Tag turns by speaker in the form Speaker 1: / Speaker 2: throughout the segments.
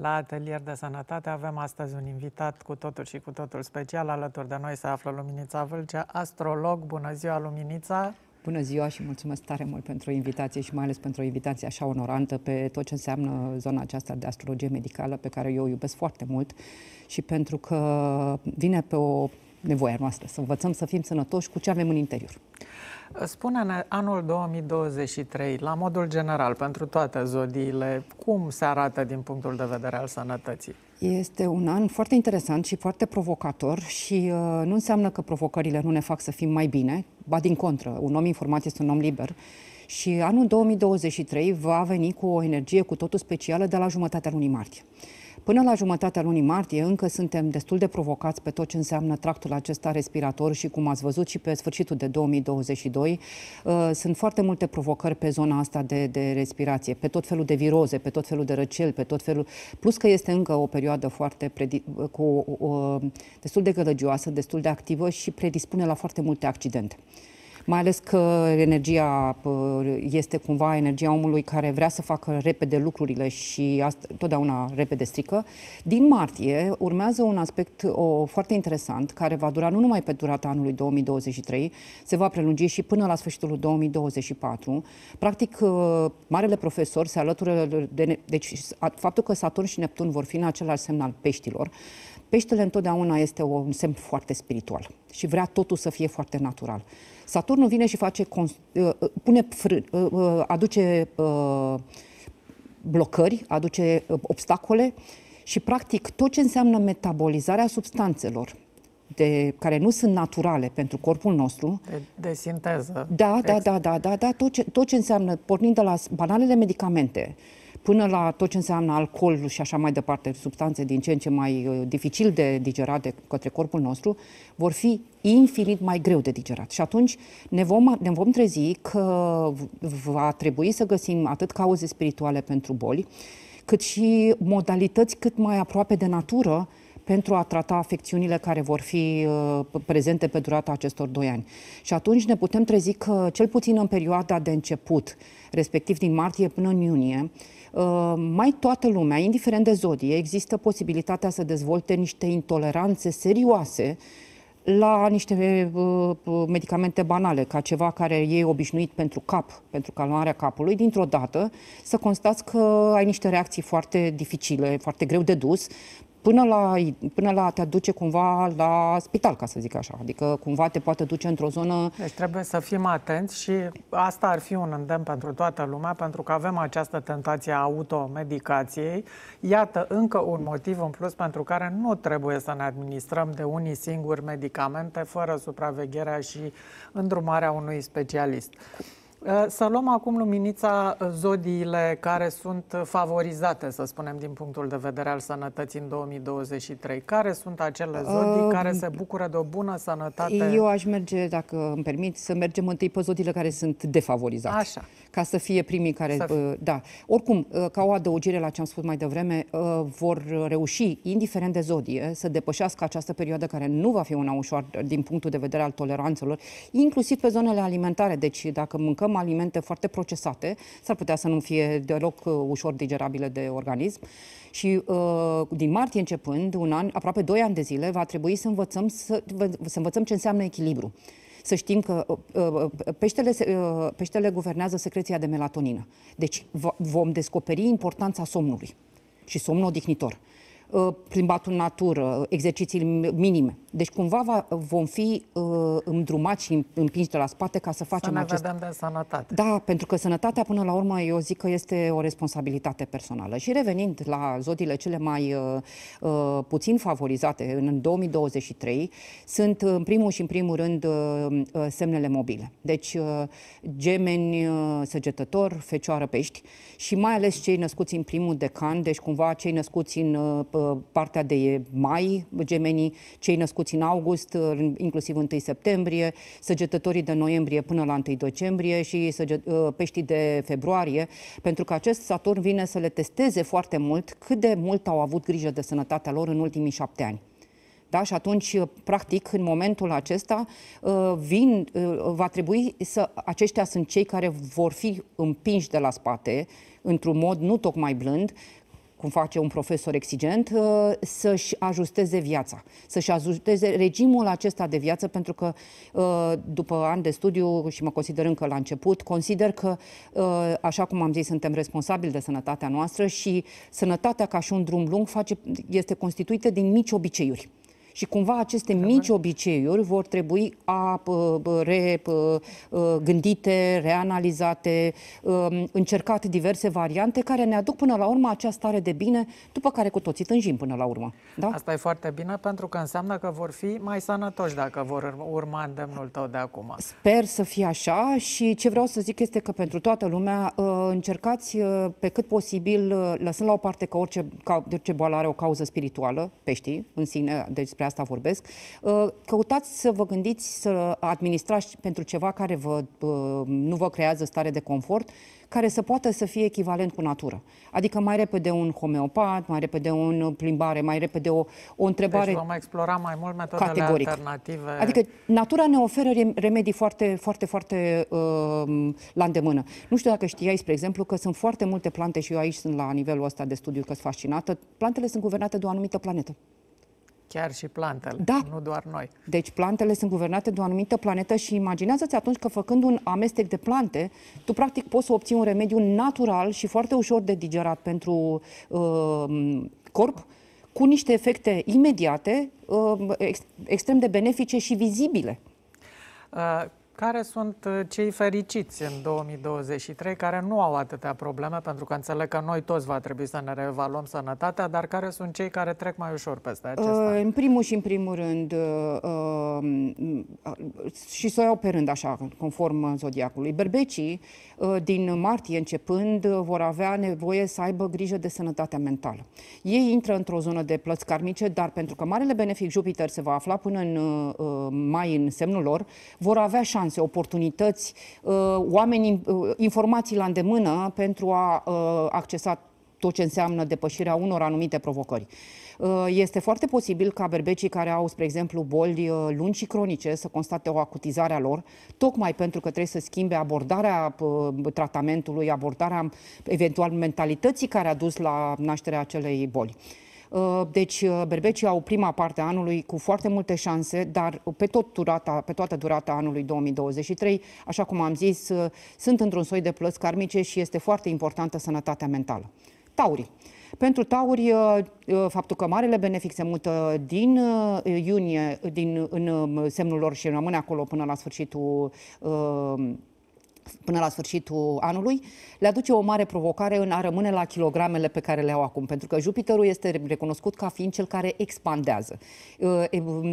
Speaker 1: La Atelier de Sănătate avem astăzi un invitat cu totul și cu totul special. Alături de noi
Speaker 2: se află Luminița Vâlcea,
Speaker 1: astrolog. Bună ziua,
Speaker 2: Luminița! Bună ziua și mulțumesc tare mult pentru invitație și mai ales pentru o invitație așa onorantă pe tot ce înseamnă zona aceasta de astrologie medicală pe care eu o iubesc foarte mult și pentru că vine pe o nevoie noastră să învățăm să fim sănătoși cu ce avem în interior.
Speaker 1: Spune anul 2023, la modul general, pentru toate zodiile, cum se arată din punctul de vedere al sănătății?
Speaker 2: Este un an foarte interesant și foarte provocator și uh, nu înseamnă că provocările nu ne fac să fim mai bine, ba din contră, un om informat este un om liber. Și anul 2023 va veni cu o energie cu totul specială de la jumătatea lunii martie. Până la jumătatea lunii martie încă suntem destul de provocați pe tot ce înseamnă tractul acesta respirator și cum ați văzut și pe sfârșitul de 2022 uh, sunt foarte multe provocări pe zona asta de, de respirație, pe tot felul de viroze, pe tot felul de răcel, pe tot felul... Plus că este încă o perioadă foarte predi- cu, uh, destul de gălăgioasă, destul de activă și predispune la foarte multe accidente mai ales că energia este cumva energia omului care vrea să facă repede lucrurile și asta, totdeauna repede strică. Din martie urmează un aspect o, foarte interesant care va dura nu numai pe durata anului 2023, se va prelungi și până la sfârșitul 2024. Practic, ă, marele profesor se alătură de... Deci, faptul că Saturn și Neptun vor fi în același semn al peștilor, Peștele întotdeauna este un semn foarte spiritual și vrea totul să fie foarte natural. Saturnul vine și face, uh, uh, pune, uh, aduce blocări, aduce obstacole și practic tot ce înseamnă metabolizarea substanțelor de, care nu sunt naturale pentru corpul nostru.
Speaker 1: De, de sinteză. Da, da,
Speaker 2: da, da, da, da, tot ce, tot ce înseamnă, pornind de la banalele medicamente, uh, până la tot ce înseamnă alcool și așa mai departe, substanțe din ce în ce mai uh, dificil de digerat de către corpul nostru, vor fi infinit mai greu de digerat. Și atunci ne vom, ne vom trezi că va trebui să găsim atât cauze spirituale pentru boli, cât și modalități cât mai aproape de natură pentru a trata afecțiunile care vor fi uh, prezente pe durata acestor doi ani. Și atunci ne putem trezi că, cel puțin în perioada de început, respectiv din martie până în iunie, uh, mai toată lumea, indiferent de zodie, există posibilitatea să dezvolte niște intoleranțe serioase la niște uh, medicamente banale, ca ceva care e obișnuit pentru cap, pentru calmarea capului, dintr-o dată să constați că ai niște reacții foarte dificile, foarte greu de dus, până la, până la te aduce cumva la spital, ca să zic așa. Adică cumva te poate duce într-o zonă...
Speaker 1: Deci trebuie să fim atenți și asta ar fi un îndemn pentru toată lumea, pentru că avem această tentație a automedicației. Iată încă un motiv în plus pentru care nu trebuie să ne administrăm de unii singuri medicamente fără supravegherea și îndrumarea unui specialist. Eh, să luăm acum luminița eh, zodiile care sunt favorizate, să spunem, din punctul de vedere al sănătății în 2023. Care sunt acele zodii uh, care se bucură de o bună sănătate? Eu
Speaker 2: aș merge, dacă îmi permit, să mergem întâi pe zodiile care sunt defavorizate. Așa ca să fie primii care... Să uh, da. Oricum, uh, ca o adăugire la ce am spus mai devreme, uh, vor reuși, indiferent de zodie, să depășească această perioadă care nu va fi una ușoară din punctul de vedere al toleranțelor, inclusiv pe zonele alimentare. Deci, dacă mâncăm alimente foarte procesate, s-ar putea să nu fie deloc ușor digerabile de organism. Și uh, din martie începând, un an, aproape 2 ani de zile, va trebui să învățăm, să, să învățăm ce înseamnă echilibru. Să știm că uh, uh, peștele, uh, peștele guvernează secreția de melatonină. Deci vom descoperi importanța somnului și somn odihnitor. Uh, plimbatul în natură, exercițiile minime. Deci cumva va, vom fi uh, îndrumați și împinși de la spate ca să facem să ne acest... de
Speaker 1: sănătate. Da,
Speaker 2: pentru că sănătatea până la urmă eu zic că este o responsabilitate personală. Și revenind la zodiile cele mai uh, uh, puțin favorizate în 2023, sunt în primul și în primul rând uh, uh semnele mobile. Deci uh, gemeni, uh, săgetător, fecioară, pești și mai ales cei născuți în primul decan, deci cumva cei născuți în uh, partea de mai, gemenii, cei născuți în august, inclusiv 1 septembrie, săgetătorii de noiembrie până la 1 decembrie și uh, peștii de februarie, pentru că acest Saturn vine să le testeze foarte mult cât de mult au avut grijă de sănătatea lor în ultimii șapte ani. Da? Și atunci, uh, practic, în momentul acesta, uh, vin, va trebui să. aceștia sunt cei care vor fi împinși de la spate, într-un mod nu tocmai blând, cum face un profesor exigent, uh, să-și ajusteze viața, să-și ajusteze regimul acesta de viață, pentru că uh, după ani de studiu, și mă consider încă la început, consider că, uh, așa cum am zis, suntem responsabili de sănătatea noastră și sănătatea, ca și un drum lung, face, este constituită din mici obiceiuri. Și cumva aceste mici obiceiuri vor trebui a ă, gândite, reanalizate, um, încercate diverse variante care ne aduc până la urmă această stare de bine, după care cu toții tânjim până la urmă.
Speaker 1: Da? Asta e foarte bine pentru că înseamnă că vor fi mai sănătoși dacă vor urma îndemnul tău de acum.
Speaker 2: Sper să fie așa și ce vreau să zic este că pentru toată lumea ă, încercați ă, pe cât posibil, lăsând la o parte că orice, ca, orice boală are o cauză spirituală, peștii în sine, despre despre asta vorbesc, uh, căutați să vă gândiți să administrați pentru ceva care vă, uh, nu vă creează stare de confort, care să poată să fie echivalent cu natura. Adică mai repede un homeopat, mai repede o plimbare, mai repede o, o întrebare. Deci vom
Speaker 1: explora mai mult metodele categoric. alternative. Adică
Speaker 2: natura ne oferă remedii foarte, foarte, foarte uh, la îndemână. Nu știu dacă știai, spre exemplu, că sunt foarte multe plante și eu aici sunt la nivelul ăsta de studiu, că sunt fascinată. Plantele sunt guvernate de o anumită planetă.
Speaker 1: Chiar și plantele, da. nu doar noi.
Speaker 2: Deci plantele sunt guvernate de o anumită planetă și imaginează-ți atunci că făcând un amestec de plante, tu practic poți să obții un remediu natural și foarte ușor de digerat pentru uh, corp, cu niște efecte imediate, uh, ex- extrem de benefice și vizibile.
Speaker 1: Uh care sunt uh, cei fericiți în 2023 care nu au atâtea probleme, pentru că înțeleg că noi toți va trebui să ne reevaluăm sănătatea, dar care sunt cei care trec mai ușor peste acesta?
Speaker 2: Uh, în primul și în primul rând, uh, um, și să o iau pe rând așa, conform zodiacului, berbecii din martie începând vor avea nevoie să aibă grijă de sănătatea mentală. Ei intră într-o zonă de plăți karmice, dar pentru că marele benefic Jupiter se va afla până în mai în semnul lor, vor avea șanse șanse, oportunități, uh, oameni, uh, informații la îndemână pentru a uh, accesa tot ce înseamnă depășirea unor anumite provocări. Este foarte posibil ca berbecii care au, spre exemplu, boli lungi și cronice să constate o acutizare a lor, tocmai pentru că trebuie să schimbe abordarea tratamentului, abordarea eventual mentalității care a dus la nașterea acelei boli. Uh, deci uh, berbecii au prima parte a anului cu foarte multe șanse, dar pe, tot durata, pe toată durata anului 2023, așa cum am zis, uh, sunt într-un soi de plăți karmice și este foarte importantă sănătatea mentală. Taurii. Pentru tauri, faptul că marele benefic se mută din iunie din, în semnul lor și rămâne acolo până la sfârșitul uh, până la sfârșitul anului, le aduce o mare provocare în a rămâne la kilogramele pe care le au acum, pentru că Jupiterul este recunoscut ca fiind cel care expandează,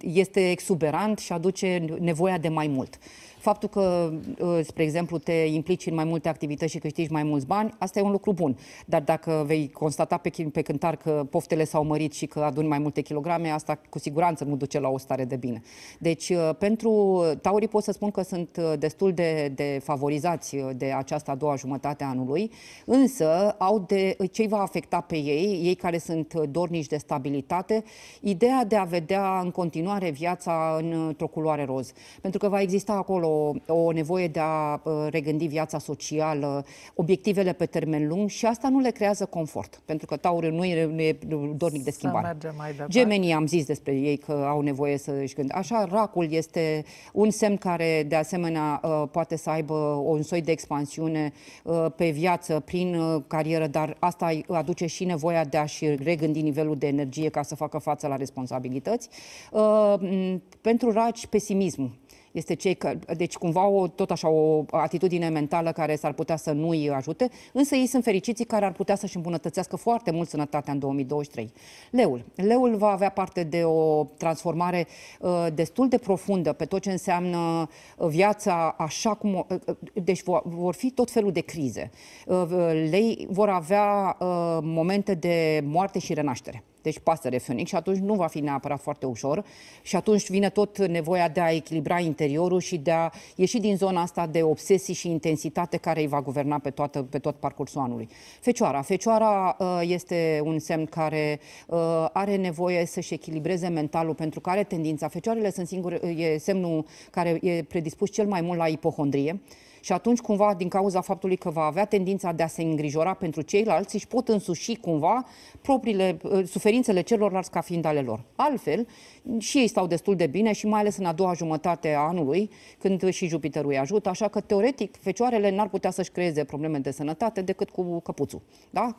Speaker 2: este exuberant și aduce nevoia de mai mult. Faptul că, uh, spre exemplu, te implici în mai multe activități și câștigi mai mulți bani, asta e un lucru bun. Dar dacă vei constata pe, pe cântar că poftele s-au mărit și că aduni mai multe kilograme, asta cu siguranță nu duce la o stare de bine. Deci, uh, pentru uh, taurii pot să spun că sunt destul de, de favorizați de această a doua jumătate a anului, însă au de, ce va afecta pe ei, ei care sunt dornici de stabilitate, ideea de a vedea în continuare viața într-o culoare roz. Pentru că va exista acolo o nevoie de a uh, regândi viața socială, obiectivele pe termen lung și asta nu le creează confort, pentru că Taurul nu e, nu e dornic de schimbare. Gemenii am zis despre ei că au nevoie să își gândească. Așa, racul este un semn care, de asemenea, uh, poate să aibă un soi de expansiune uh, pe viață, prin carieră, dar asta aduce și nevoia de a-și regândi nivelul de energie ca să facă față la responsabilități. Pentru raci, pesimismul este cei că, deci cumva o, tot așa o atitudine mentală care s-ar putea să nu îi ajute, însă ei sunt fericiți care ar putea să-și îmbunătățească foarte mult sănătatea în 2023. Leul. Leul va avea parte de o transformare uh, destul de profundă pe tot ce înseamnă uh, viața așa cum... O, uh, uh, deci vor, vor fi tot felul de crize. Uh, uh lei vor avea uh, momente de moarte și renaștere deci pasăre fionic și atunci nu va fi neapărat foarte ușor și atunci vine tot nevoia de a echilibra interiorul și de a ieși din zona asta de obsesii și intensitate care îi va guverna pe, toată, pe tot parcursul anului. Fecioara. Fecioara uh, este un semn care uh, are nevoie să-și echilibreze mentalul pentru că are tendința. Fecioarele sunt singure, uh, e semnul care e predispus cel mai mult la ipohondrie și atunci cumva din cauza faptului că va avea tendința de a se îngrijora pentru ceilalți, își pot însuși cumva propriile uh, suferințele celorlalți ca fiind ale lor. Altfel, și ei stau destul de bine și mai ales în a doua jumătate a anului, când și Jupiterul îi ajută, așa că teoretic fecioarele n-ar putea să-și creeze probleme de sănătate decât cu căpuțul. Da?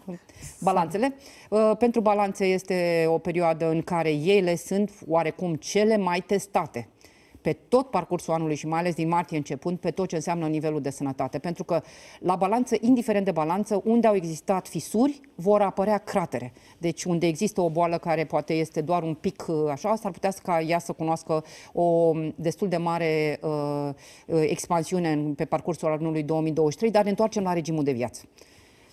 Speaker 2: Balanțele. Uh, pentru balanțe este o perioadă în care ele sunt oarecum cele mai testate pe tot parcursul anului și mai ales din martie începând, pe tot ce înseamnă nivelul de sănătate. Pentru că la balanță, indiferent de balanță, unde au existat fisuri, vor apărea cratere. Deci unde există o boală care poate este doar un pic uh, așa, s-ar putea ca ea să cunoască o um, destul de mare uh, uh expansiune pe parcursul anului 2023, dar ne întoarcem la regimul de viață.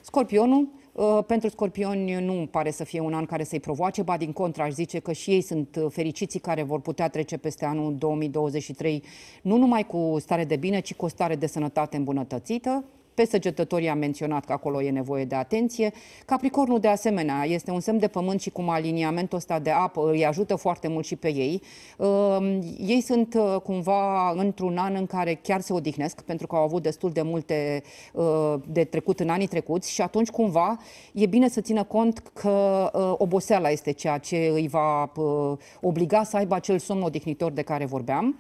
Speaker 2: Scorpionul Uh, pentru scorpioni nu pare să fie un an care să-i provoace, ba din contra aș zice că și ei sunt uh, fericiții care vor putea trece peste anul 2023 nu numai cu stare de bine, ci cu o stare de sănătate îmbunătățită. Pe săgetătorii am menționat că acolo e nevoie de atenție. Capricornul, de asemenea, este un semn de pământ și cum aliniamentul ăsta de apă îi ajută foarte mult și pe ei. Ehm, ei sunt uh, cumva într-un an în care chiar se odihnesc, pentru că au avut destul de multe uh, de trecut în anii trecuți și atunci cumva e bine să țină cont că uh, oboseala este ceea ce îi va obliga să aibă acel somn odihnitor de care vorbeam.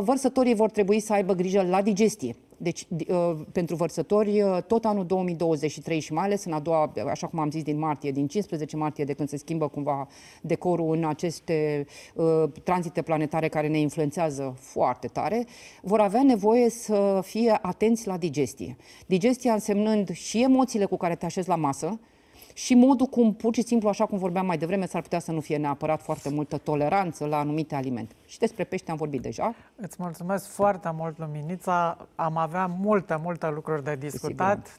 Speaker 2: Vărsătorii vor trebui să aibă grijă la digestie deci, uh, pentru vărsători, uh, tot anul 2023 și mai ales în a doua, așa cum am zis, din martie, din 15 martie, de când se schimbă cumva decorul în aceste uh, tranzite planetare care ne influențează foarte tare, vor avea nevoie să fie atenți la digestie. Digestia însemnând și emoțiile cu care te așezi la masă, și modul cum, pur și simplu, așa cum vorbeam mai devreme, s-ar putea să nu fie neapărat foarte multă toleranță la anumite alimente. Și despre pește am vorbit deja.
Speaker 1: Îți mulțumesc foarte mult, Luminița. Am avea multe, multe lucruri de discutat.